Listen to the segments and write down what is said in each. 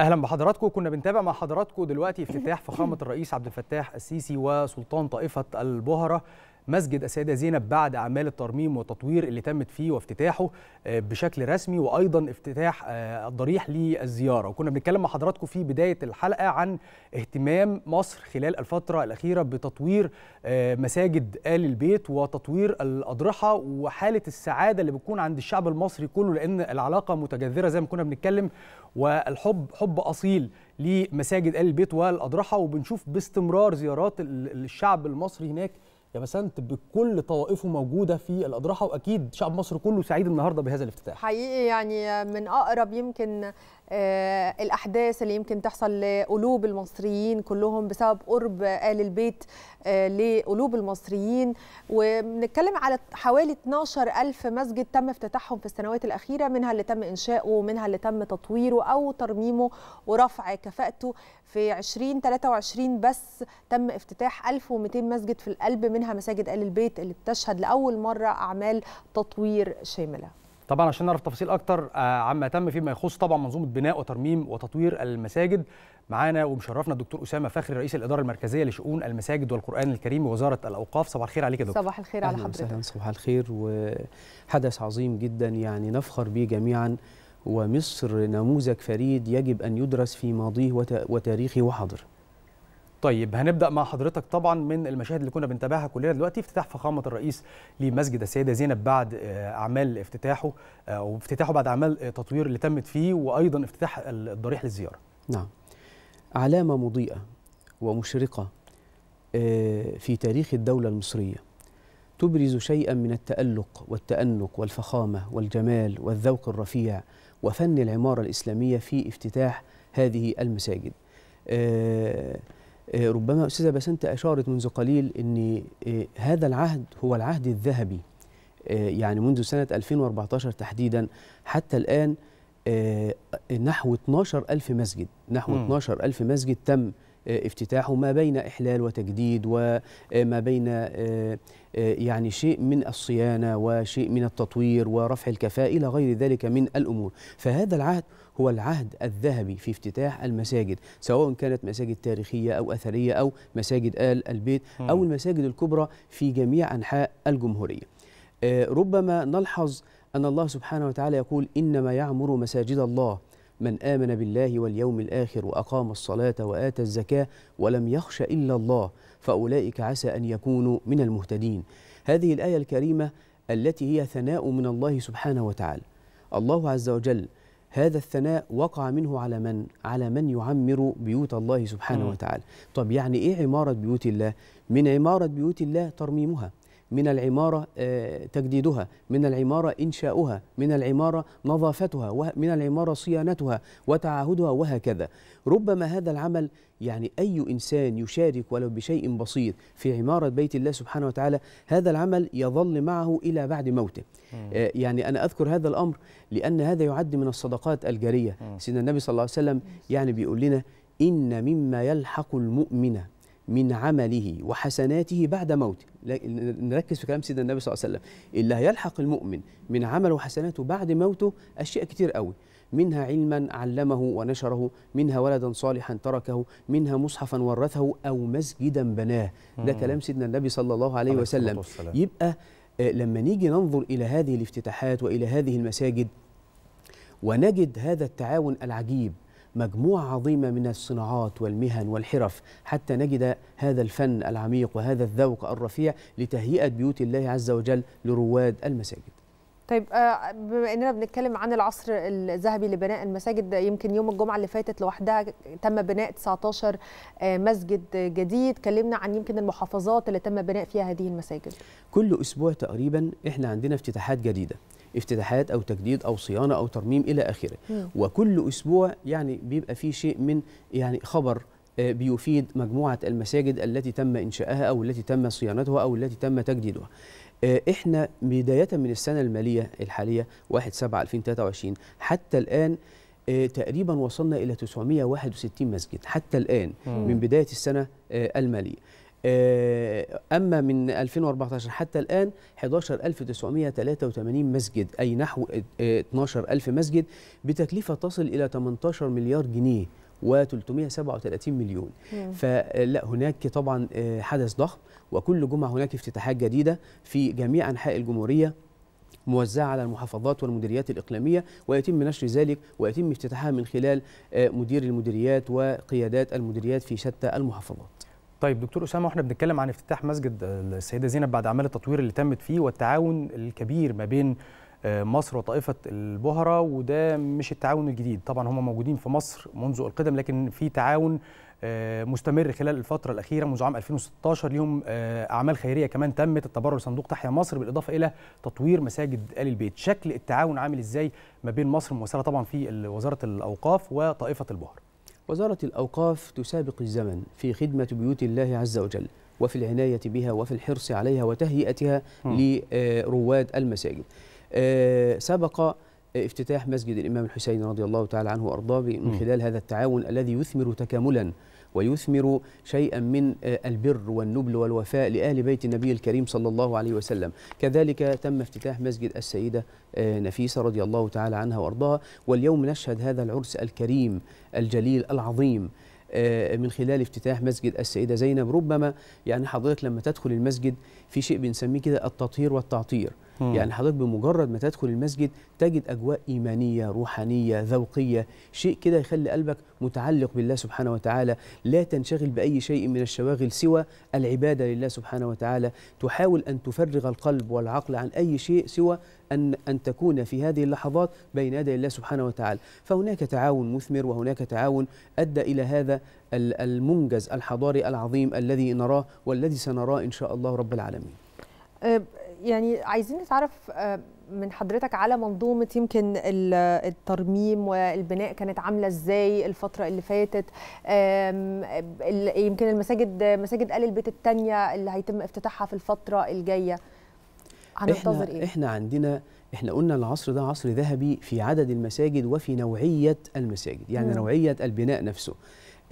اهلا بحضراتكم كنا بنتابع مع حضراتكم دلوقتي افتتاح فخامه الرئيس عبد الفتاح السيسي وسلطان طائفه البهره مسجد السيدة زينب بعد أعمال الترميم والتطوير اللي تمت فيه وافتتاحه آه، بشكل رسمي وأيضا افتتاح آه، الضريح للزيارة وكنا بنتكلم مع حضراتكم في بداية الحلقة عن اهتمام مصر خلال الفترة الأخيرة بتطوير آه، مساجد آل البيت وتطوير الأضرحة وحالة السعادة اللي بتكون عند الشعب المصري كله لأن العلاقة متجذرة زي ما كنا بنتكلم والحب حب أصيل لمساجد آل البيت والأضرحة وبنشوف باستمرار زيارات الشعب المصري هناك يا بسنت بكل طوائفه موجوده في الاضرحه واكيد شعب مصر كله سعيد النهارده بهذا الافتتاح حقيقي يعني من اقرب يمكن آه، الاحداث اللي يمكن تحصل لقلوب المصريين كلهم بسبب قرب ال البيت آه، لقلوب المصريين وبنتكلم على حوالي 12000 مسجد تم افتتاحهم في السنوات الاخيره منها اللي تم انشاؤه ومنها اللي تم تطويره او ترميمه ورفع كفاءته في 2023 بس تم افتتاح 1200 مسجد في القلب منها مساجد آل البيت اللي بتشهد لأول مرة أعمال تطوير شاملة طبعا عشان نعرف تفاصيل اكتر آه، عما تم فيما يخص طبعا منظومه بناء وترميم وتطوير المساجد معانا ومشرفنا الدكتور اسامه فخري رئيس الاداره المركزيه لشؤون المساجد والقران الكريم وزاره الاوقاف صباح الخير عليك يا دكتور صباح الخير على حضرتك صباح الخير وحدث عظيم جدا يعني نفخر به جميعا ومصر نموذج فريد يجب أن يدرس في ماضيه وتاريخه وحاضره طيب هنبدا مع حضرتك طبعا من المشاهد اللي كنا بنتابعها كلنا دلوقتي افتتاح فخامه الرئيس لمسجد السيده زينب بعد آه، اعمال افتتاحه آه، وافتتاحه بعد اعمال تطوير اللي تمت فيه وايضا افتتاح الضريح للزياره. نعم. علامه مضيئه ومشرقه آه، في تاريخ الدوله المصريه تبرز شيئا من التالق والتانق والفخامه والجمال والذوق الرفيع وفن العمارة الإسلامية في افتتاح هذه المساجد آه، آه، ربما أستاذة بسنت أشارت منذ قليل أن آه، هذا العهد هو العهد الذهبي يعني منذ سنة 2014 تحديدا حتى الآن نحو 12 ألف مسجد نحو 12 ألف مسجد تم آه، افتتاحه ما بين إحلال وتجديد وما آه، بين آه، يعني شيء من الصيانة وشيء من التطوير ورفع الكفاءة إلى غير ذلك من الأمور فهذا العهد هو العهد الذهبي في افتتاح المساجد سواء كانت مساجد تاريخية أو أثرية أو مساجد آل البيت أو المساجد الكبرى في جميع أنحاء الجمهورية ربما نلحظ أن الله سبحانه وتعالى يقول إنما يعمر مساجد الله من آمن بالله واليوم الآخر وأقام الصلاة وآتى الزكاة ولم يخش إلا الله فأولئك عسى أن يكونوا من المهتدين هذه الآية الكريمة التي هي ثناء من الله سبحانه وتعالى الله عز وجل هذا الثناء وقع منه على من؟ على من يعمر بيوت الله سبحانه وتعالى. طب يعني ايه عماره بيوت الله؟ من عماره بيوت الله ترميمها. من العمارة آه، تجديدها من العمارة إنشاؤها من العمارة نظافتها من العمارة صيانتها وتعهدها وهكذا ربما هذا العمل يعني أي إنسان يشارك ولو بشيء بسيط في عمارة بيت الله سبحانه وتعالى هذا العمل يظل معه إلى بعد موته آه، يعني أنا أذكر هذا الأمر لأن هذا يعد من الصدقات الجارية سيدنا النبي صلى الله عليه وسلم يعني بيقول لنا إن مما يلحق المؤمن من عمله وحسناته بعد موته نركز في كلام سيدنا النبي صلى الله عليه وسلم اللي هيلحق المؤمن من عمله وحسناته بعد موته أشياء كتير قوي منها علما علمه ونشره منها ولدا صالحا تركه منها مصحفا ورثه أو مسجدا بناه ده كلام سيدنا النبي صلى الله عليه وسلم يبقى آه، لما نيجي ننظر إلى هذه الافتتاحات وإلى هذه المساجد ونجد هذا التعاون العجيب مجموعة عظيمة من الصناعات والمهن والحرف حتى نجد هذا الفن العميق وهذا الذوق الرفيع لتهيئة بيوت الله عز وجل لرواد المساجد طيب آه، بما اننا بنتكلم عن العصر الذهبي لبناء المساجد يمكن يوم الجمعه اللي فاتت لوحدها تم بناء 19 آه، مسجد جديد كلمنا عن يمكن المحافظات اللي تم بناء فيها هذه المساجد كل اسبوع تقريبا احنا عندنا افتتاحات جديده افتتاحات او تجديد او صيانه او ترميم الى اخره وكل اسبوع يعني بيبقى في شيء من يعني خبر آه، بيفيد مجموعه المساجد التي تم انشائها او التي تم صيانتها او التي تم تجديدها آه، احنا بدايه من السنه الماليه الحاليه 1 7 2023 حتى الان آه، تقريبا وصلنا الى 961 مسجد حتى الان مم. من بدايه السنه آه، الماليه أما من 2014 حتى الآن 11983 مسجد أي نحو 12000 مسجد بتكلفة تصل إلى 18 مليار جنيه و337 مليون مم. فلا هناك طبعا آه، حدث ضخم وكل جمعة هناك افتتاحات جديدة في جميع أنحاء الجمهورية موزعة على المحافظات والمديريات الإقليمية ويتم نشر ذلك ويتم افتتاحها من خلال آه، مدير المديريات وقيادات المديريات في شتى المحافظات طيب دكتور أسامة واحنا بنتكلم عن افتتاح مسجد آه، السيدة زينب بعد أعمال التطوير اللي تمت فيه والتعاون الكبير ما بين مصر وطائفه البهره وده مش التعاون الجديد طبعا هم موجودين في مصر منذ القدم لكن في تعاون آه، مستمر خلال الفترة الأخيرة منذ عام 2016 ليهم آه، أعمال خيرية كمان تمت التبرع لصندوق تحيا مصر بالإضافة إلى تطوير مساجد آل البيت شكل التعاون عامل إزاي ما بين مصر ممثلة طبعا في وزارة الأوقاف وطائفة البهر وزارة الأوقاف تسابق الزمن في خدمة بيوت الله عز وجل وفي العناية بها وفي الحرص عليها وتهيئتها لرواد آه، المساجد آه، سبق افتتاح مسجد الإمام الحسين رضي الله تعالى عنه وأرضاه من خلال هذا التعاون الذي يثمر تكاملا ويثمر شيئا من آه، البر والنبل والوفاء لأهل بيت النبي الكريم صلى الله عليه وسلم كذلك تم افتتاح مسجد السيدة آه، نفيسة رضي الله تعالى عنها وأرضاها واليوم نشهد هذا العرس الكريم الجليل العظيم آه، من خلال افتتاح مسجد السيدة زينب ربما يعني حضرتك لما تدخل المسجد في شيء بنسميه كده التطهير والتعطير م. يعني حضرتك بمجرد ما تدخل المسجد تجد أجواء إيمانية روحانية ذوقية شيء كده يخلي قلبك متعلق بالله سبحانه وتعالى لا تنشغل بأي شيء من الشواغل سوى العبادة لله سبحانه وتعالى تحاول أن تفرغ القلب والعقل عن أي شيء سوى أن, أن تكون في هذه اللحظات بين يدي الله سبحانه وتعالى فهناك تعاون مثمر وهناك تعاون أدى إلى هذا المنجز الحضاري العظيم الذي نراه والذي سنراه إن شاء الله رب العالمين أه، يعني عايزين نتعرف أه، من حضرتك على منظومه يمكن الترميم والبناء كانت عامله ازاي الفتره اللي فاتت أه، يمكن المساجد مساجد ال البيت الثانيه اللي هيتم افتتاحها في الفتره الجايه احنا ايه؟ احنا عندنا احنا قلنا العصر ده عصر ذهبي في عدد المساجد وفي نوعيه المساجد يعني مم. نوعيه البناء نفسه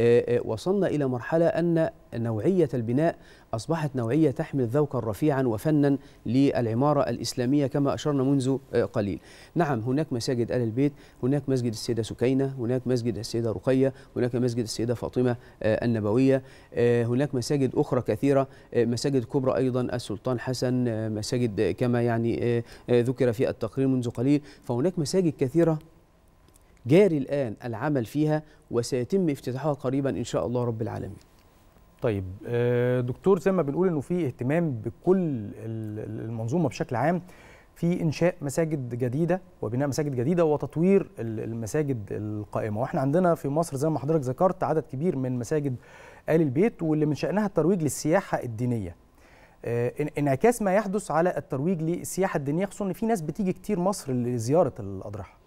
آه، آه، وصلنا إلى مرحلة أن نوعية البناء أصبحت نوعية تحمل ذوقا رفيعا وفنا للعمارة الإسلامية كما أشرنا منذ آه، قليل نعم هناك مساجد آل البيت هناك مسجد السيدة سكينة هناك مسجد السيدة رقية هناك مسجد السيدة فاطمة النبوية هناك مساجد أخرى كثيرة مساجد كبرى أيضا السلطان حسن مساجد كما يعني ذكر في التقرير منذ قليل فهناك مساجد كثيرة جاري الآن العمل فيها وسيتم افتتاحها قريبا إن شاء الله رب العالمين طيب آه، دكتور زي ما بنقول انه في اهتمام بكل المنظومه بشكل عام في انشاء مساجد جديده وبناء مساجد جديده وتطوير المساجد القائمه واحنا عندنا في مصر زي ما حضرتك ذكرت عدد كبير من مساجد ال البيت واللي من شانها الترويج للسياحه الدينيه آه، انعكاس ما يحدث على الترويج للسياحه الدينيه خصوصا ان في ناس بتيجي كتير مصر لزياره الاضرحه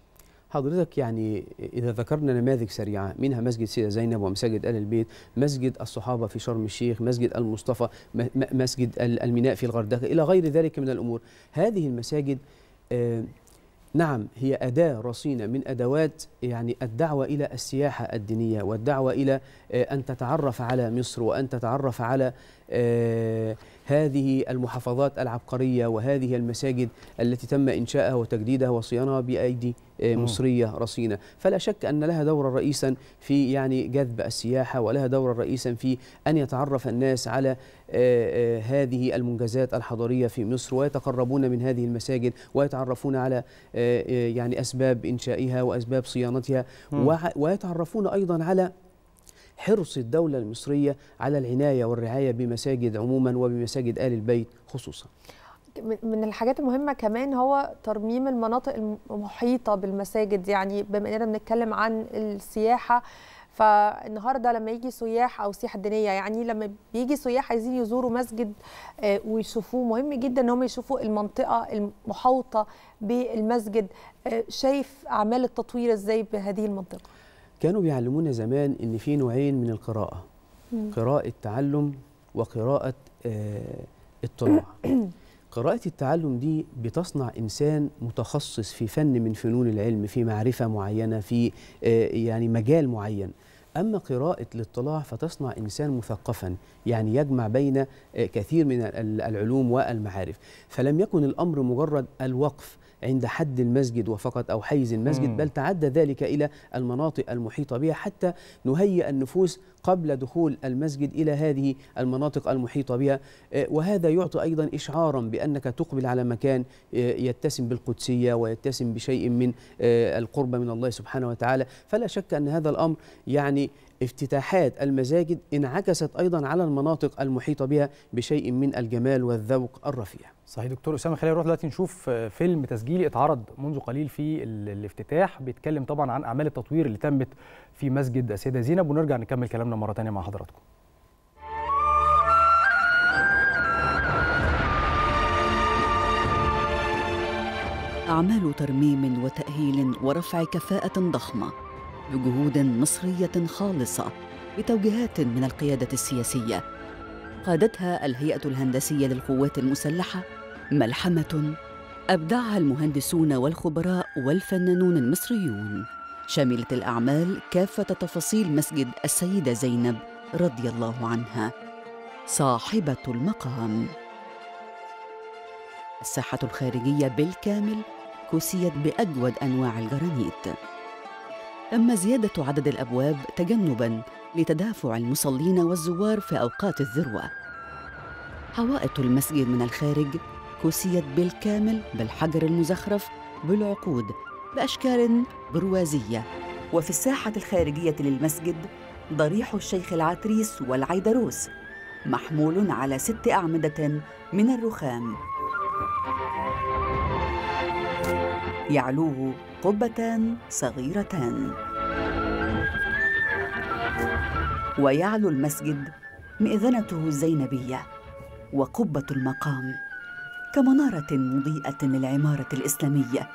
حضرتك يعني إذا ذكرنا نماذج سريعة منها مسجد سيدة زينب ومساجد آل البيت مسجد الصحابة في شرم الشيخ مسجد المصطفى مسجد الميناء في الغردقة إلى غير ذلك من الأمور هذه المساجد آه، نعم هي أداة رصينة من أدوات يعني الدعوة إلى السياحة الدينية والدعوة إلى آه، أن تتعرف على مصر وأن تتعرف على آه، هذه المحافظات العبقرية وهذه المساجد التي تم إنشاءها وتجديدها وصيانها بأيدي آه، مصرية رصينة فلا شك أن لها دورا رئيسا في يعني جذب السياحة ولها دورا رئيسا في أن يتعرف الناس على آه، هذه المنجزات الحضارية في مصر ويتقربون من هذه المساجد ويتعرفون على يعني أسباب إنشائها وأسباب صيانتها ويتعرفون أيضا على حرص الدولة المصرية على العناية والرعاية بمساجد عموما وبمساجد آل البيت خصوصا من الحاجات المهمة كمان هو ترميم المناطق المحيطة بالمساجد يعني بما أننا بنتكلم عن السياحة فالنهارده لما يجي سياح او سياحه دينيه يعني لما بيجي سياح عايزين يزوروا مسجد آه، ويشوفوه مهم جدا ان هم يشوفوا المنطقه المحاوطه بالمسجد آه، شايف اعمال التطوير ازاي بهذه المنطقه كانوا بيعلمونا زمان ان في نوعين من القراءه مم. قراءه تعلم وقراءه آه اطلاع قراءة التعلم دي بتصنع إنسان متخصص في فن من فنون العلم في معرفة معينة في آه يعني مجال معين أما قراءة الاطلاع فتصنع إنسان مثقفا يعني يجمع بين آه، كثير من العلوم والمعارف فلم يكن الأمر مجرد الوقف عند حد المسجد وفقط أو حيز المسجد بل تعدى ذلك إلى المناطق المحيطة بها حتى نهيئ النفوس قبل دخول المسجد إلى هذه المناطق المحيطة بها آه، وهذا يعطي أيضا إشعارا بأنك تقبل على مكان آه، يتسم بالقدسية ويتسم بشيء من آه، القرب من الله سبحانه وتعالى فلا شك أن هذا الأمر يعني افتتاحات المساجد انعكست أيضا على المناطق المحيطة بها بشيء من الجمال والذوق الرفيع صحيح دكتور أسامة خلينا نروح دلوقتي نشوف آه، فيلم تسجيلي اتعرض منذ قليل في الافتتاح بيتكلم طبعا عن أعمال التطوير اللي تمت في مسجد السيدة زينب ونرجع نكمل كلامنا مرة ثانيه مع حضراتكم أعمال ترميم وتأهيل ورفع كفاءة ضخمة بجهود مصريه خالصه بتوجيهات من القياده السياسيه قادتها الهيئه الهندسيه للقوات المسلحه ملحمه ابدعها المهندسون والخبراء والفنانون المصريون شملت الاعمال كافه تفاصيل مسجد السيده زينب رضي الله عنها صاحبه المقام الساحه الخارجيه بالكامل كسيت باجود انواع الجرانيت أما زيادة عدد الأبواب تجنباً لتدافع المصلين والزوار في أوقات الذروة. حوائط المسجد من الخارج كسيت بالكامل بالحجر المزخرف بالعقود بأشكال بروازية. وفي الساحة الخارجية للمسجد ضريح الشيخ العتريس والعيدروس محمول على ست أعمدة من الرخام. يعلوه قبتان صغيرتان ويعلو المسجد مئذنته الزينبيه وقبه المقام كمناره مضيئه للعماره الاسلاميه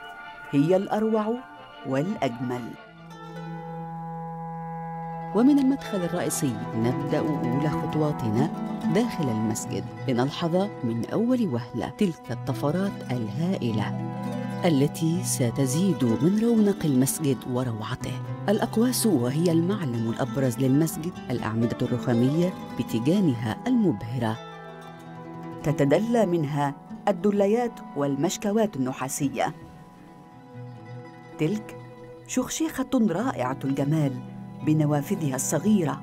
هي الاروع والاجمل ومن المدخل الرئيسي نبدا اولى خطواتنا داخل المسجد لنلحظ من اول وهله تلك الطفرات الهائله التي ستزيد من رونق المسجد وروعته الأقواس وهي المعلم الأبرز للمسجد الأعمدة الرخامية بتيجانها المبهرة تتدلى منها الدليات والمشكوات النحاسية تلك شخشيخة رائعة الجمال بنوافذها الصغيرة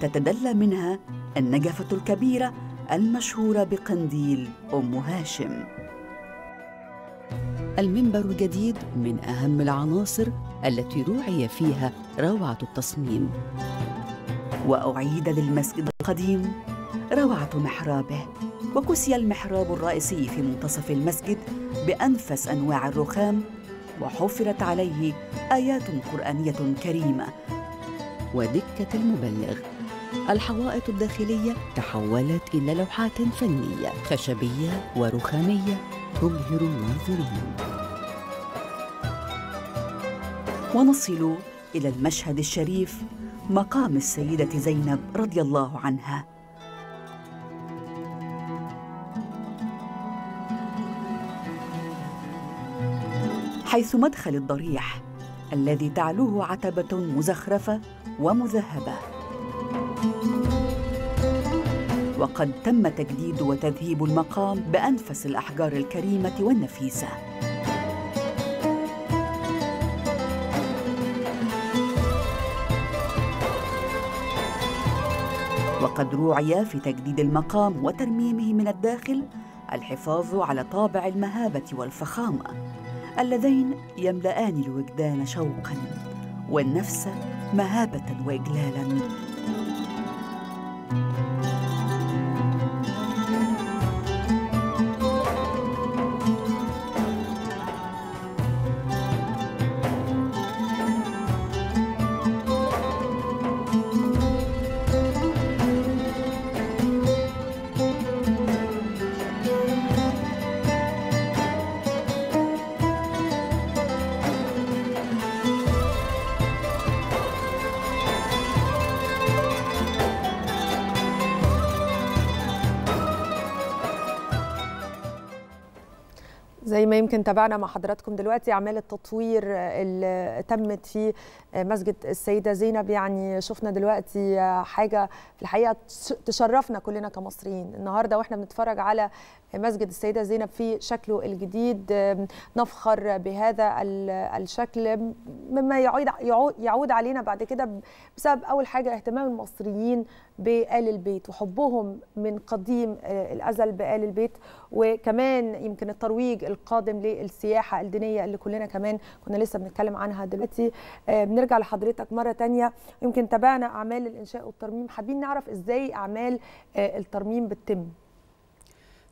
تتدلى منها النجفة الكبيرة المشهورة بقنديل أم هاشم المنبر الجديد من أهم العناصر التي روعي فيها روعة التصميم وأعيد للمسجد القديم روعة محرابه وكسي المحراب الرئيسي في منتصف المسجد بأنفس أنواع الرخام وحفرت عليه آيات قرآنية كريمة ودكة المبلغ الحوائط الداخلية تحولت إلى لوحات فنية خشبية ورخامية تبهر الناظرين ونصل إلى المشهد الشريف مقام السيدة زينب رضي الله عنها حيث مدخل الضريح الذي تعلوه عتبة مزخرفة ومذهبة وقد تم تجديد وتذهيب المقام بأنفس الأحجار الكريمة والنفيسة وقد روعي في تجديد المقام وترميمه من الداخل الحفاظ على طابع المهابة والفخامة اللذين يملأان الوجدان شوقاً والنفس مهابة وإجلالاً يمكن تابعنا مع حضراتكم دلوقتي اعمال التطوير اللي تمت في مسجد السيده زينب يعني شفنا دلوقتي حاجه في الحقيقه تشرفنا كلنا كمصريين النهارده واحنا بنتفرج على مسجد السيده زينب في شكله الجديد نفخر بهذا الشكل مما يعود يعود علينا بعد كده بسبب اول حاجه اهتمام المصريين بآل البيت وحبهم من قديم الازل بآل البيت وكمان يمكن الترويج القادم للسياحه الدينيه اللي كلنا كمان كنا لسه بنتكلم عنها دلوقتي آه، بنرجع لحضرتك مره تانية يمكن تابعنا اعمال الانشاء والترميم حابين نعرف ازاي اعمال آه، الترميم بتتم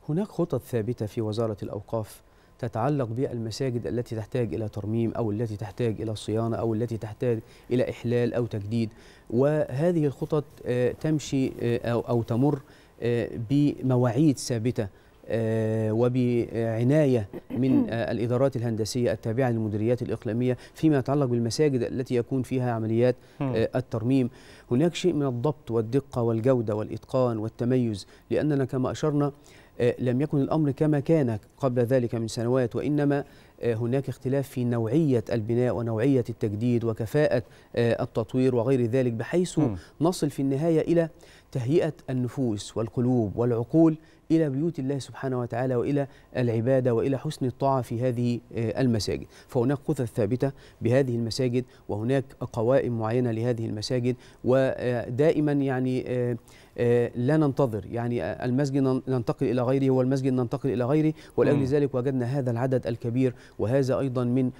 هناك خطط ثابته في وزاره الاوقاف تتعلق بالمساجد التي تحتاج إلى ترميم أو التي تحتاج إلى صيانة أو التي تحتاج إلى إحلال أو تجديد وهذه الخطط آه، تمشي أو تمر بمواعيد ثابتة آه، وبعناية من آه، الإدارات الهندسية التابعة للمديريات الإقليمية فيما يتعلق بالمساجد التي يكون فيها عمليات آه، الترميم هناك شيء من الضبط والدقة والجودة والإتقان والتميز لأننا كما أشرنا لم يكن الأمر كما كان قبل ذلك من سنوات وإنما هناك اختلاف في نوعية البناء ونوعية التجديد وكفاءة التطوير وغير ذلك بحيث نصل في النهاية إلى تهيئة النفوس والقلوب والعقول إلى بيوت الله سبحانه وتعالى وإلى العبادة وإلى حسن الطاعة في هذه آه، المساجد فهناك قطع ثابتة بهذه المساجد وهناك قوائم معينة لهذه المساجد ودائما آه، يعني آه، لا ننتظر يعني المسجد ننتقل إلى غيره والمسجد ننتقل إلى غيره ولأجل ذلك وجدنا هذا العدد الكبير وهذا أيضا من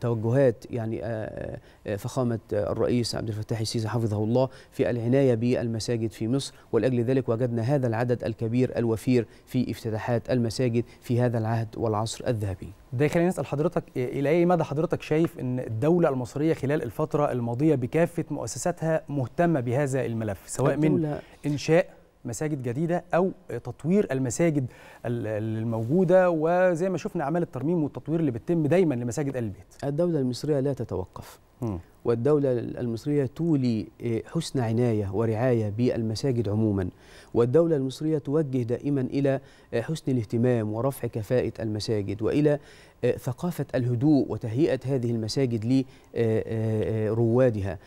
توجهات يعني آه، آه، آه، فخامة الرئيس عبد الفتاح السيسي حفظه الله في العناية بالمساجد في مصر ولأجل ذلك وجدنا هذا العدد الكبير الوفير في افتتاحات المساجد في هذا العهد والعصر الذهبي ده يخليني أسأل حضرتك إلى أي مدى حضرتك شايف أن الدولة المصرية خلال الفترة الماضية بكافة مؤسساتها مهتمة بهذا الملف سواء من إنشاء مساجد جديده او تطوير المساجد الموجوده وزي ما شفنا اعمال الترميم والتطوير اللي بتتم دايما لمساجد ال البيت. الدوله المصريه لا تتوقف. والدولة المصرية تولي آه، حسن عناية ورعاية بالمساجد عموما والدولة المصرية توجه دائما إلى آه، حسن الاهتمام ورفع كفاءة المساجد وإلى آه، ثقافة الهدوء وتهيئة هذه المساجد لروادها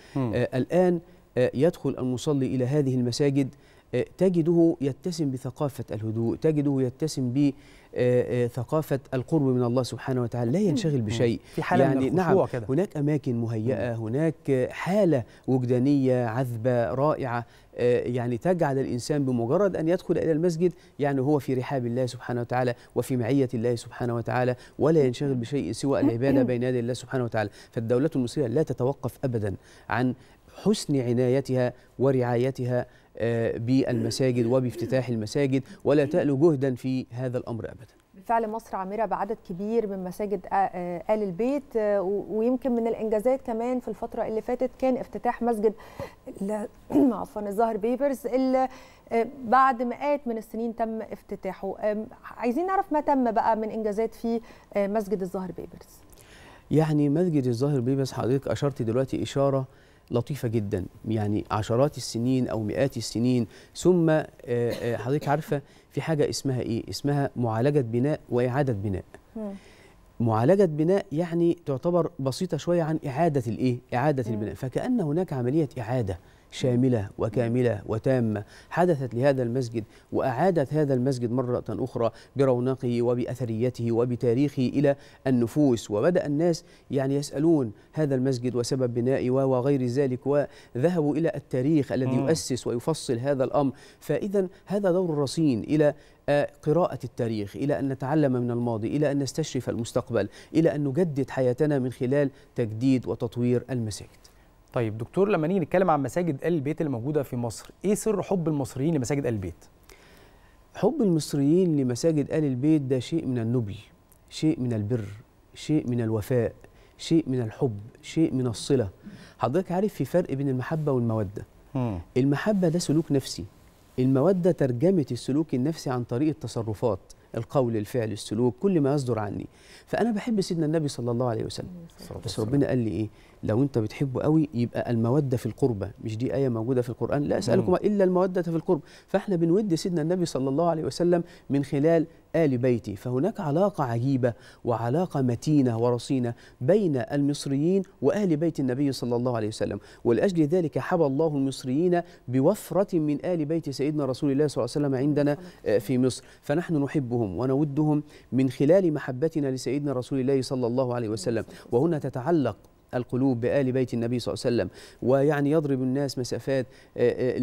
الآن يدخل المصلي إلى هذه المساجد آه، تجده يتسم بثقافة الهدوء تجده يتسم بثقافة آه، آه، القرب من الله سبحانه وتعالى لا ينشغل بشيء في حالة يعني من نعم كده. هناك أماكن مهيئة هناك حالة وجدانية عذبة رائعة يعني تجعل الإنسان بمجرد أن يدخل إلى المسجد يعني هو في رحاب الله سبحانه وتعالى وفي معية الله سبحانه وتعالى ولا ينشغل بشيء سوى العبادة بين يدي الله سبحانه وتعالى فالدولة المصرية لا تتوقف أبدا عن حسن عنايتها ورعايتها آه، بالمساجد وبافتتاح المساجد ولا تألو جهدا في هذا الأمر أبدا بالفعل مصر عامره بعدد كبير من مساجد آل البيت آه، ويمكن من الانجازات كمان في الفتره اللي فاتت كان افتتاح مسجد عفوا الظاهر بيبرز اللي بعد مئات من السنين تم افتتاحه عايزين نعرف ما تم بقى من انجازات في مسجد الظاهر بيبرز يعني مسجد الظاهر بيبرز حضرتك اشرت دلوقتي اشاره لطيفه جدا يعني عشرات السنين او مئات السنين ثم آه، آه، حضرتك عارفه في حاجه اسمها ايه اسمها معالجه بناء واعاده بناء معالجه بناء يعني تعتبر بسيطه شويه عن اعاده الايه اعاده البناء فكان هناك عمليه اعاده شاملة وكاملة وتامة حدثت لهذا المسجد وأعادت هذا المسجد مرة أخرى برونقه وبأثريته وبتاريخه إلى النفوس وبدأ الناس يعني يسألون هذا المسجد وسبب بنائه وغير ذلك وذهبوا إلى التاريخ الذي يؤسس ويفصل هذا الأمر فإذا هذا دور الرصين إلى آه، قراءة التاريخ إلى أن نتعلم من الماضي إلى أن نستشرف المستقبل إلى أن نجدد حياتنا من خلال تجديد وتطوير المساجد طيب دكتور لما نيجي نتكلم عن مساجد آل البيت اللي موجودة في مصر إيه سر حب المصريين لمساجد آل البيت؟ حب المصريين لمساجد آل البيت ده شيء من النبل شيء من البر شيء من الوفاء شيء من الحب شيء من الصلة حضرتك عارف في فرق بين المحبة والمودة م. المحبة ده سلوك نفسي المودة ترجمة السلوك النفسي عن طريق التصرفات القول الفعل السلوك كل ما يصدر عني فأنا بحب سيدنا النبي صلى الله عليه وسلم بس ربنا قال لي إيه لو انت بتحبه قوي يبقى الموده في القربه مش دي ايه موجوده في القران لا اسالكم الا الموده في القرب فاحنا بنود سيدنا النبي صلى الله عليه وسلم من خلال ال بيتي فهناك علاقه عجيبه وعلاقه متينه ورصينه بين المصريين وال بيت النبي صلى الله عليه وسلم ولاجل ذلك حبى الله المصريين بوفره من ال بيت سيدنا رسول الله صلى الله عليه وسلم عندنا آه، في مصر فنحن نحبهم ونودهم من خلال محبتنا لسيدنا رسول الله صلى الله عليه وسلم وهنا تتعلق القلوب بآل بيت النبي صلى الله عليه وسلم ويعني يضرب الناس مسافات آه، آه،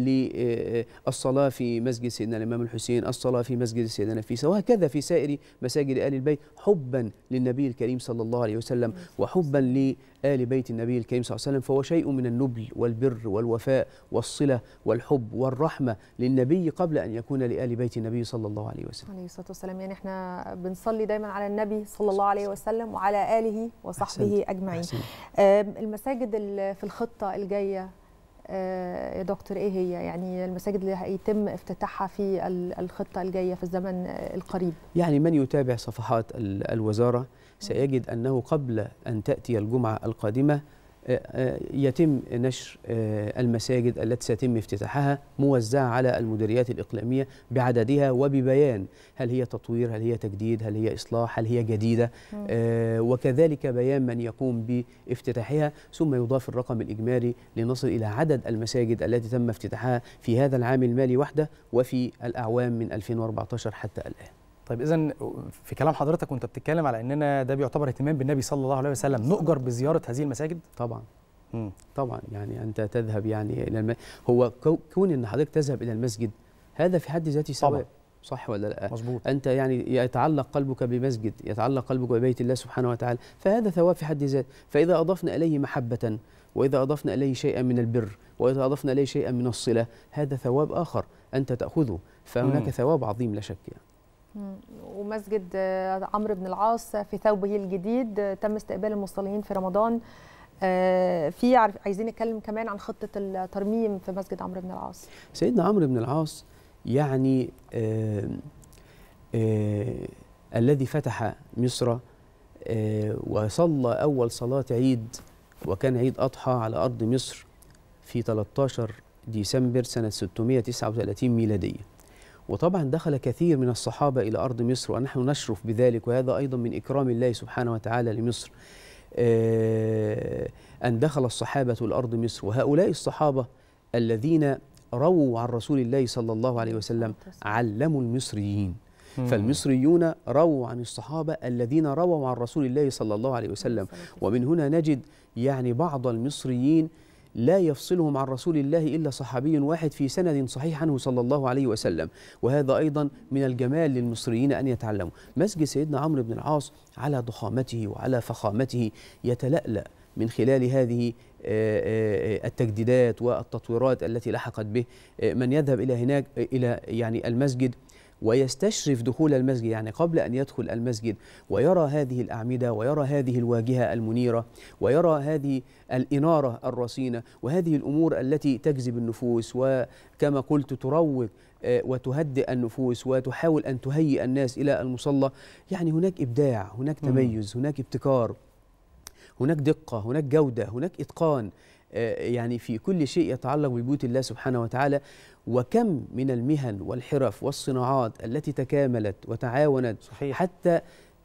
للصلاة آه، في مسجد سيدنا الإمام الحسين الصلاة في مسجد سيدنا نفيسة وهكذا في سائر مساجد آل البيت حبا للنبي الكريم صلى الله عليه وسلم وحبا لآل بيت النبي الكريم صلى الله عليه وسلم فهو شيء من النبل والبر والوفاء والصلة والحب والرحمة للنبي قبل أن يكون لآل بيت النبي صلى الله عليه وسلم عليه الصلاة والسلام يعني احنا بنصلي دايما على النبي صلى الله عليه وسلم وعلى آله وصحبه أجمعين أحسنت. المساجد في الخطه الجايه آه، يا دكتور ايه هي يعني المساجد اللي هيتم افتتاحها في الخطه الجايه في الزمن القريب يعني من يتابع صفحات الوزاره سيجد انه قبل ان تاتي الجمعه القادمه آه، آه، يتم نشر آه، المساجد التي سيتم افتتاحها موزعة على المديريات الإقليمية بعددها وببيان هل هي تطوير هل هي تجديد هل هي إصلاح هل هي جديدة وكذلك بيان من يقوم بافتتاحها ثم يضاف الرقم الإجمالي لنصل إلى عدد المساجد التي تم افتتاحها في هذا العام المالي وحده وفي الأعوام من 2014 حتى الآن طيب اذا في كلام حضرتك وانت بتتكلم على اننا ده بيعتبر اهتمام بالنبي صلى الله عليه وسلم نؤجر بزياره هذه المساجد طبعا مم. طبعا يعني انت تذهب يعني الى الم... هو كون ان حضرتك تذهب الى المسجد هذا في حد ذاته سبب صح ولا لا مظبوط انت يعني يتعلق قلبك بمسجد يتعلق قلبك ببيت الله سبحانه وتعالى فهذا ثواب في حد ذاته فاذا اضفنا اليه محبه واذا اضفنا اليه شيئا من البر واذا اضفنا اليه شيئا من الصله هذا ثواب اخر انت تاخذه فهناك مم. ثواب عظيم لا شك يعني ومسجد آه، عمرو بن العاص في ثوبه الجديد آه، تم استقبال المصلين في رمضان آه، في عايزين نتكلم كمان عن خطه الترميم في مسجد عمرو بن العاص سيدنا عمرو بن العاص يعني آآ آآ الذي فتح مصر وصلى اول صلاه عيد وكان عيد اضحى على ارض مصر في 13 ديسمبر سنه 639 ميلاديه وطبعا دخل كثير من الصحابة إلى أرض مصر ونحن نشرف بذلك وهذا أيضا من إكرام الله سبحانه وتعالى لمصر آه، أن دخل الصحابة الأرض مصر وهؤلاء الصحابة الذين رووا عن رسول الله صلى الله عليه وسلم علموا المصريين فالمصريون رووا عن الصحابة الذين رووا عن رسول الله صلى الله عليه وسلم ومن هنا نجد يعني بعض المصريين لا يفصلهم عن رسول الله إلا صحابي واحد في سند صحيح عنه صلى الله عليه وسلم وهذا أيضا من الجمال للمصريين أن يتعلموا مسجد سيدنا عمرو بن العاص على ضخامته وعلى فخامته يتلألأ من خلال هذه آه، آه، التجديدات والتطويرات التي لحقت به آه، من يذهب إلى هناك إلى يعني المسجد ويستشرف دخول المسجد يعني قبل أن يدخل المسجد ويرى هذه الأعمدة ويرى هذه الواجهة المنيرة ويرى هذه الإنارة الرصينة وهذه الأمور التي تجذب النفوس وكما قلت تروج آه، وتهدئ النفوس وتحاول أن تهيئ الناس إلى المصلى يعني هناك إبداع هناك تميز هناك ابتكار هناك دقة هناك جودة هناك إتقان آه، يعني في كل شيء يتعلق ببيوت الله سبحانه وتعالى وكم من المهن والحرف والصناعات التي تكاملت وتعاونت صحيح. حتى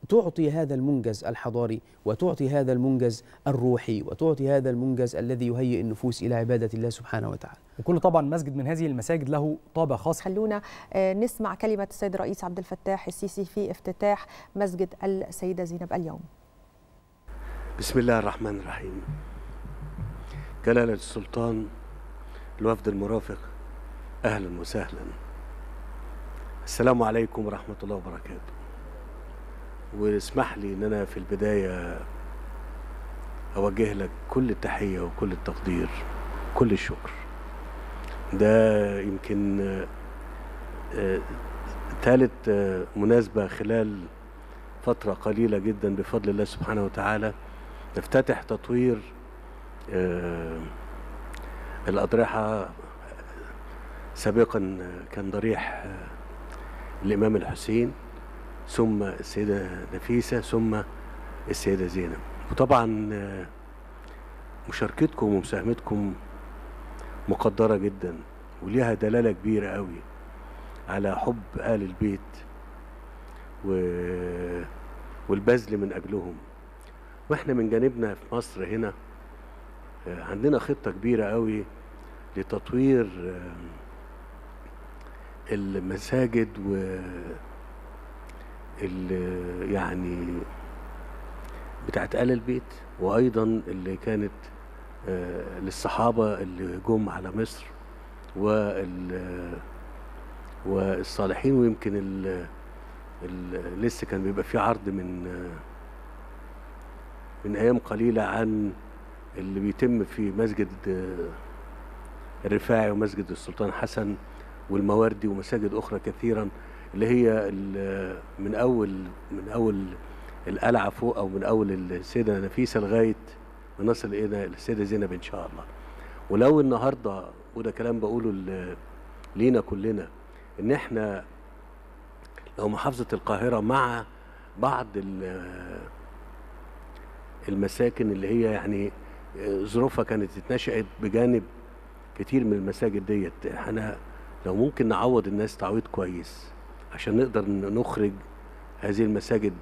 تعطي هذا المنجز الحضاري وتعطي هذا المنجز الروحي وتعطي هذا المنجز الذي يهيئ النفوس إلى عبادة الله سبحانه وتعالى وكل طبعا مسجد من هذه المساجد له طابع خاص خلونا آه، نسمع كلمة السيد الرئيس عبد الفتاح السيسي في افتتاح مسجد السيدة زينب اليوم بسم الله الرحمن الرحيم جلالة السلطان الوفد المرافق أهلا وسهلا السلام عليكم ورحمة الله وبركاته واسمح لي أن أنا في البداية أوجه لك كل التحية وكل التقدير كل الشكر ده يمكن ثالث آه، آه، مناسبة خلال فترة قليلة جدا بفضل الله سبحانه وتعالى نفتتح تطوير آه، الأضرحة سابقا كان ضريح آه، الإمام الحسين ثم السيدة نفيسة ثم السيدة زينب وطبعا آه، مشاركتكم ومساهمتكم مقدرة جدا وليها دلالة كبيرة قوي على حب آل البيت و... والبذل من أجلهم واحنا من جانبنا في مصر هنا آه، عندنا خطة كبيرة قوي لتطوير المساجد و يعني بتاعت آل البيت وأيضا اللي كانت آه، للصحابة اللي جم على مصر وال والصالحين ويمكن ال... ال... لسه كان بيبقى في عرض من من أيام قليلة عن اللي بيتم في مسجد الرفاعي آه، ومسجد السلطان حسن والمواردي ومساجد اخرى كثيرا اللي هي من اول من اول القلعه فوق او من اول السيده نفيسه لغايه ما نصل الى السيده زينب ان شاء الله ولو النهارده وده كلام بقوله لينا كلنا ان احنا لو محافظه القاهره مع بعض المساكن اللي هي يعني ظروفها كانت اتنشأت بجانب كتير من المساجد ديت احنا لو ممكن نعوض الناس تعويض كويس عشان نقدر نخرج هذه المساجد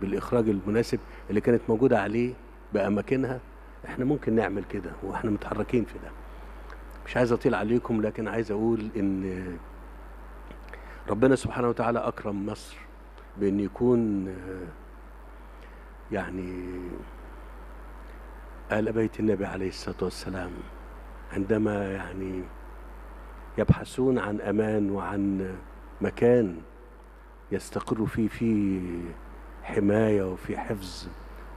بالاخراج المناسب اللي كانت موجوده عليه باماكنها احنا ممكن نعمل كده واحنا متحركين في ده مش عايز اطيل عليكم لكن عايز اقول ان ربنا سبحانه وتعالى اكرم مصر بان يكون يعني آل بيت النبي عليه الصلاة والسلام عندما يعني يبحثون عن امان وعن مكان يستقروا فيه في حمايه وفي حفظ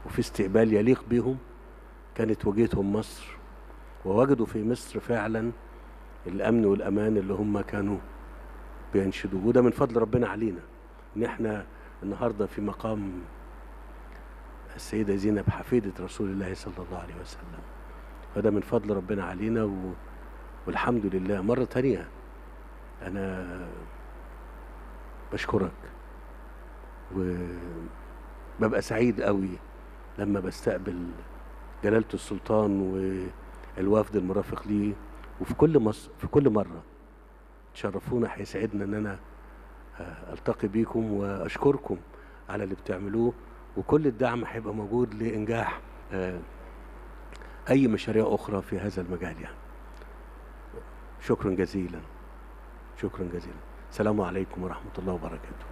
وفي استقبال يليق بهم كانت وجهتهم مصر ووجدوا في مصر فعلا الامن والامان اللي هم كانوا بينشدوه وده من فضل ربنا علينا ان احنا النهارده في مقام السيده زينب حفيده رسول الله صلى الله عليه وسلم وده من فضل ربنا علينا و... والحمد لله مرة تانية أنا بشكرك وببقى سعيد قوي لما بستقبل جلالة السلطان والوفد المرافق ليه وفي كل مصر في كل مرة تشرفونا هيسعدنا إن أنا آه، ألتقي بيكم وأشكركم على اللي بتعملوه وكل الدعم هيبقى موجود لإنجاح آه، أي مشاريع أخرى في هذا المجال يعني شكرا جزيلا شكرا جزيلا السلام عليكم ورحمة الله وبركاته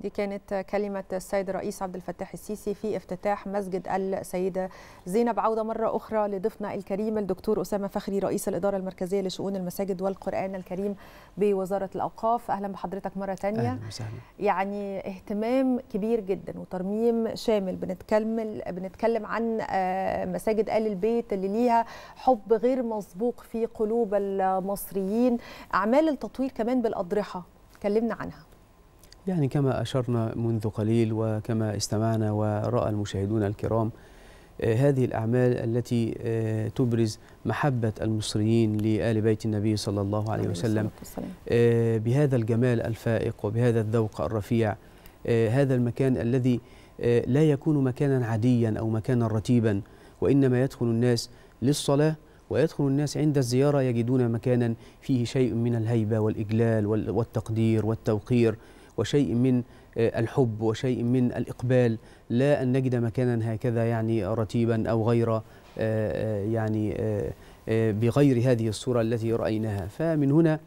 دي كانت كلمة السيد الرئيس عبد الفتاح السيسي في افتتاح مسجد السيدة زينب عودة مرة أخرى لضيفنا الكريم الدكتور أسامة فخري رئيس الإدارة المركزية لشؤون المساجد والقرآن الكريم بوزارة الأوقاف أهلا بحضرتك مرة تانية أهلا وسهلا. يعني اهتمام كبير جدا وترميم شامل بنتكلم بنتكلم عن آه، مساجد آل البيت اللي ليها حب غير مسبوق في قلوب المصريين أعمال التطوير كمان بالأضرحة كلمنا عنها يعني كما أشرنا منذ قليل وكما استمعنا ورأى المشاهدون الكرام آه، هذه الأعمال التي آه، تبرز محبة المصريين لآل بيت النبي صلى الله عليه وسلم آه، بهذا الجمال الفائق وبهذا الذوق الرفيع هذا المكان الذي لا يكون مكانا عاديا أو مكانا رتيبا وإنما يدخل الناس للصلاة ويدخل الناس عند الزيارة يجدون مكانا فيه شيء من الهيبة والإجلال والتقدير والتوقير وشيء من آه، الحب وشيء من الإقبال لا أن نجد مكانا هكذا يعني رتيبا أو غير آه، آه، يعني بغير هذه الصورة التي رأيناها فمن هنا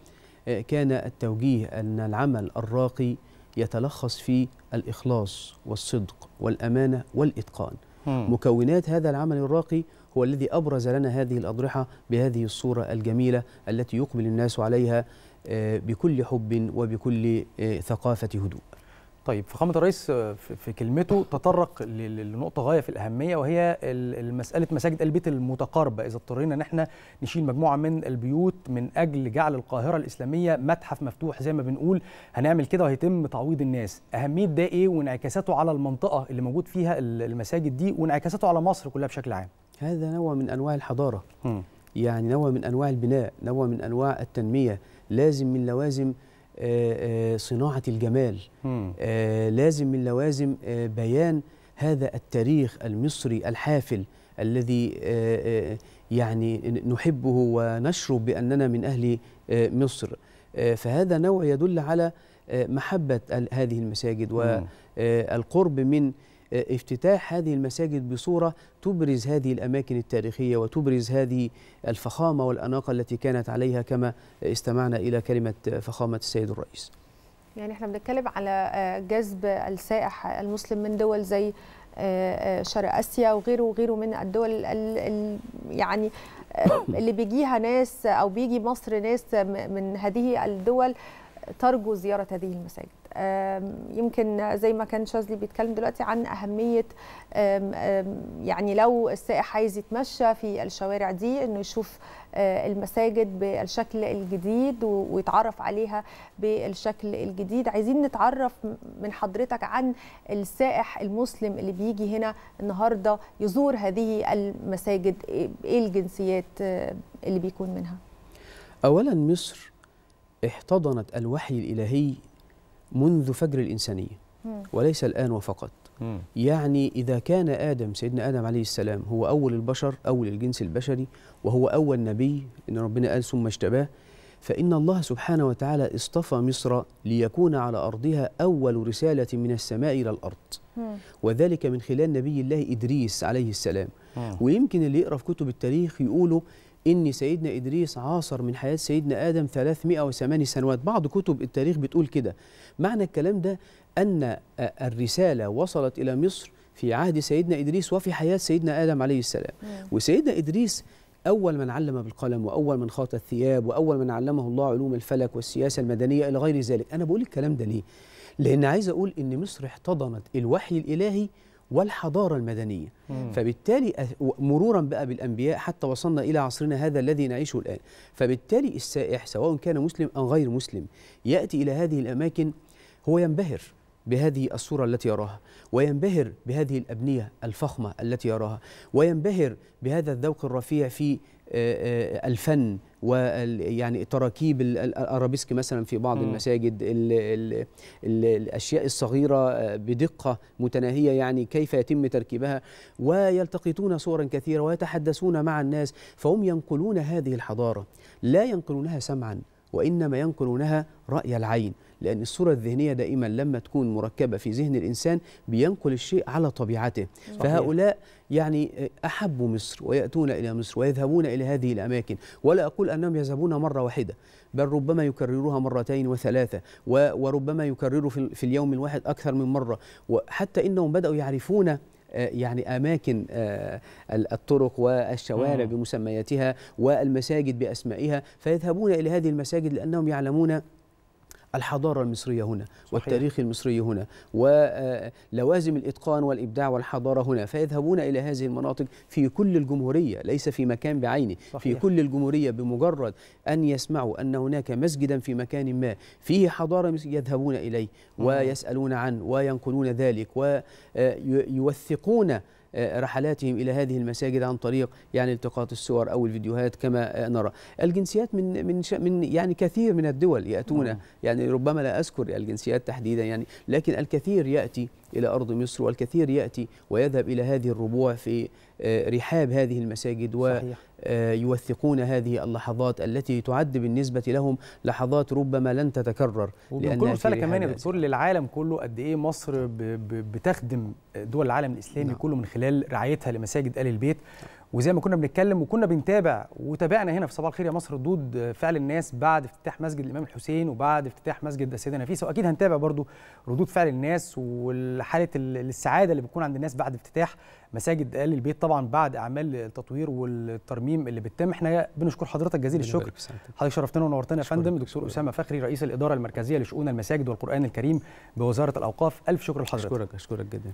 كان التوجيه أن العمل الراقي يتلخص في الإخلاص والصدق والأمانة والإتقان مكونات هذا العمل الراقي هو الذي أبرز لنا هذه الأضرحة بهذه الصورة الجميلة التي يقبل الناس عليها آه، بكل حب وبكل آه، ثقافة هدوء طيب فخامة الرئيس آه، في كلمته تطرق لنقطة غاية في الأهمية وهي مسألة مساجد البيت المتقاربة إذا اضطرينا إن احنا نشيل مجموعة من البيوت من أجل جعل القاهرة الإسلامية متحف مفتوح زي ما بنقول هنعمل كده وهيتم تعويض الناس أهمية ده إيه وانعكاساته على المنطقة اللي موجود فيها المساجد دي وانعكاساته على مصر كلها بشكل عام هذا نوع من أنواع الحضارة م. يعني نوع من أنواع البناء نوع من أنواع التنمية لازم من لوازم آه، آه، صناعة الجمال آه، لازم من لوازم بيان هذا التاريخ المصري الحافل الذي يعني نحبه ونشرب بأننا من أهل مصر فهذا نوع يدل على محبة هذه المساجد والقرب من آه، افتتاح هذه المساجد بصورة تبرز هذه الأماكن التاريخية وتبرز هذه الفخامة والأناقة التي كانت عليها كما استمعنا إلى كلمة فخامة السيد الرئيس يعني احنا بنتكلم على آه، جذب السائح المسلم من دول زي آه، شرق اسيا وغيره وغيره من الدول يعني اللي بيجيها ناس او بيجي مصر ناس من هذه الدول ترجو زياره هذه المساجد يمكن زي ما كان شاذلي بيتكلم دلوقتي عن اهميه يعني لو السائح عايز يتمشى في الشوارع دي انه يشوف آه، المساجد بالشكل الجديد ويتعرف عليها بالشكل الجديد عايزين نتعرف من حضرتك عن السائح المسلم اللي بيجي هنا النهارده يزور هذه المساجد ايه الجنسيات آه، اللي بيكون منها اولا مصر احتضنت الوحي الالهي منذ فجر الإنسانية وليس الآن وفقط يعني إذا كان آدم سيدنا آدم عليه السلام هو أول البشر أول الجنس البشري وهو أول نبي إن ربنا قال ثم اشتباه فإن الله سبحانه وتعالى اصطفى مصر ليكون على أرضها أول رسالة من السماء إلى الأرض وذلك من خلال نبي الله إدريس عليه السلام ويمكن اللي يقرأ في كتب التاريخ يقولوا ان سيدنا ادريس عاصر من حياه سيدنا ادم 308 سنوات بعض كتب التاريخ بتقول كده معنى الكلام ده ان الرساله وصلت الى مصر في عهد سيدنا ادريس وفي حياه سيدنا ادم عليه السلام نعم. وسيدنا ادريس أول من علم بالقلم وأول من خاط الثياب وأول من علمه الله علوم الفلك والسياسة المدنية إلى غير ذلك أنا بقول الكلام ده ليه؟ لأن عايز أقول إن مصر احتضنت الوحي الإلهي والحضارة المدنية مم. فبالتالي مرورا بقى بالأنبياء حتى وصلنا إلى عصرنا هذا الذي نعيشه الآن فبالتالي السائح سواء كان مسلم أو غير مسلم يأتي إلى هذه الأماكن هو ينبهر بهذه الصورة التي يراها وينبهر بهذه الأبنية الفخمة التي يراها وينبهر بهذا الذوق الرفيع في الفن ويعني تراكيب الارابيسك مثلا في بعض م. المساجد الـ الـ الـ الاشياء الصغيره آه، بدقه متناهيه يعني كيف يتم تركيبها ويلتقطون صورا كثيره ويتحدثون مع الناس فهم ينقلون هذه الحضاره لا ينقلونها سمعا وإنما ينقلونها رأي العين لأن الصورة الذهنية دائما لما تكون مركبة في ذهن الإنسان بينقل الشيء على طبيعته صحيح. فهؤلاء يعني أحبوا مصر ويأتون إلى مصر ويذهبون إلى هذه الأماكن ولا أقول أنهم يذهبون مرة واحدة بل ربما يكرروها مرتين وثلاثة وربما يكرروا في اليوم الواحد أكثر من مرة وحتى إنهم بدأوا يعرفون آه، يعني اماكن آه، الطرق والشوارع بمسمياتها والمساجد باسمائها فيذهبون الى هذه المساجد لانهم يعلمون الحضارة المصرية هنا صحيح. والتاريخ المصري هنا ولوازم آه، الإتقان والإبداع والحضارة هنا فيذهبون إلى هذه المناطق في كل الجمهورية ليس في مكان بعينه صحيح. في كل الجمهورية بمجرد أن يسمعوا أن هناك مسجدا في مكان ما فيه حضارة يذهبون إليه ويسألون عنه وينقلون ذلك ويوثقون آه، آه، رحلاتهم إلى هذه المساجد عن طريق يعني التقاط الصور أو الفيديوهات كما آه، نرى الجنسيات من من من يعني كثير من الدول يأتون نعم. يعني ربما لا أذكر الجنسيات تحديدا يعني لكن الكثير يأتي إلى أرض مصر والكثير يأتي ويذهب إلى هذه الربوع في آه، رحاب هذه المساجد ويوثقون آه، هذه اللحظات التي تعد بالنسبة لهم لحظات ربما لن تتكرر كل رسالة كمان يا دكتور للعالم كله قد إيه مصر بتخدم دول العالم الإسلامي نعم. كله من خلال رعايتها لمساجد آل البيت وزي ما كنا بنتكلم وكنا بنتابع وتابعنا هنا في صباح الخير يا مصر ردود فعل الناس بعد افتتاح مسجد الامام الحسين وبعد افتتاح مسجد السيده نفيسه واكيد هنتابع برضو ردود فعل الناس وحاله السعاده اللي بتكون عند الناس بعد افتتاح مساجد ال البيت طبعا بعد اعمال التطوير والترميم اللي بتتم احنا بنشكر حضرتك جزيل الشكر حضرتك شرفتنا ونورتنا يا فندم دكتور اسامه فخري رئيس الاداره المركزيه لشؤون المساجد والقران الكريم بوزاره الاوقاف الف شكر لحضرتك اشكرك اشكرك جدا شكرا.